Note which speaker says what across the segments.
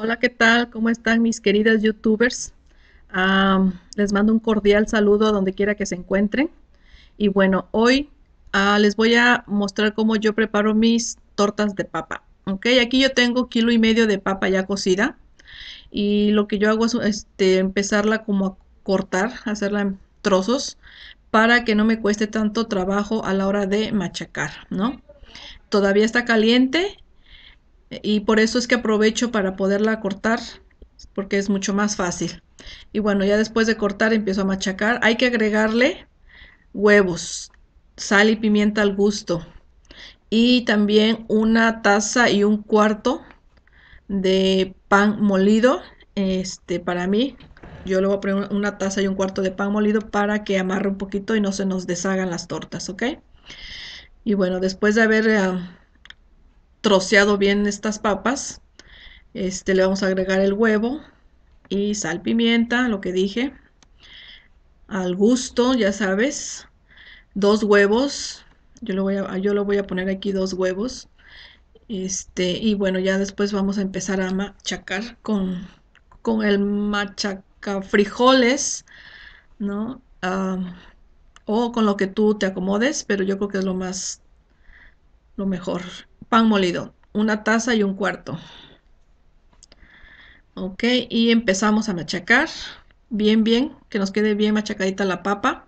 Speaker 1: Hola, ¿qué tal? ¿Cómo están mis queridas youtubers? les mando un cordial saludo a donde quiera
Speaker 2: que se encuentren. Y bueno, hoy ah, les voy a mostrar cómo yo preparo mis tortas de papa. Ok, aquí yo tengo kilo y medio de papa ya cocida. Y lo que yo hago es este, empezarla como a cortar, hacerla en trozos, para que no me cueste tanto trabajo a la hora de machacar, ¿no? Todavía está caliente y por eso es que aprovecho para poderla cortar porque es mucho más fácil. Y bueno, ya después de cortar empiezo a machacar. Hay que agregarle huevos, sal y pimienta al gusto. Y también una taza y un cuarto de pan molido. Este, para mí, yo le voy a poner una taza y un cuarto de pan molido para que amarre un poquito y no se nos deshagan las tortas, ¿ok? Y bueno, después de haber... Eh, troceado bien estas papas. Este, le vamos a agregar el huevo y sal, pimienta, lo que dije. Al gusto, ya sabes. Dos huevos. Yo lo voy a, yo lo voy a poner aquí dos huevos. Este, y bueno, ya después vamos a empezar a machacar con, el machaca frijoles, ¿no? o con lo que tú te acomodes, pero yo creo que es lo más, lo mejor pan molido, una taza y un cuarto. Ok, y empezamos a machacar bien, bien, que nos quede bien machacadita la papa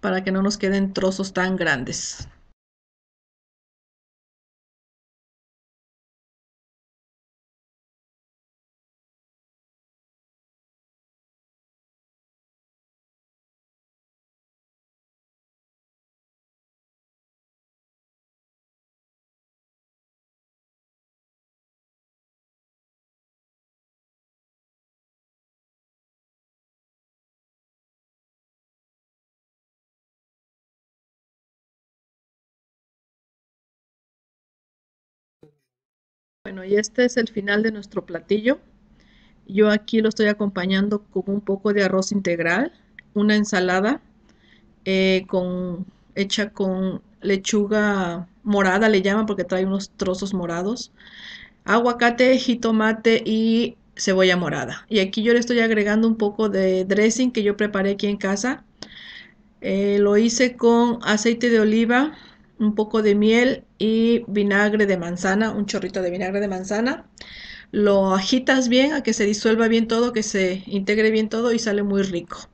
Speaker 1: para que no nos queden trozos tan grandes. Bueno, y este es el final de nuestro platillo.
Speaker 2: Yo aquí lo estoy acompañando con un poco de arroz integral, una ensalada eh, hecha con lechuga morada, le llaman porque trae unos trozos morados, aguacate, jitomate y cebolla morada. Y aquí yo le estoy agregando un poco de dressing que yo preparé aquí en casa. Eh, lo hice con aceite de oliva, un poco de miel y vinagre de manzana, un chorrito de vinagre de manzana. Lo agitas bien a que se
Speaker 1: disuelva bien todo, que se integre bien todo y sale muy rico.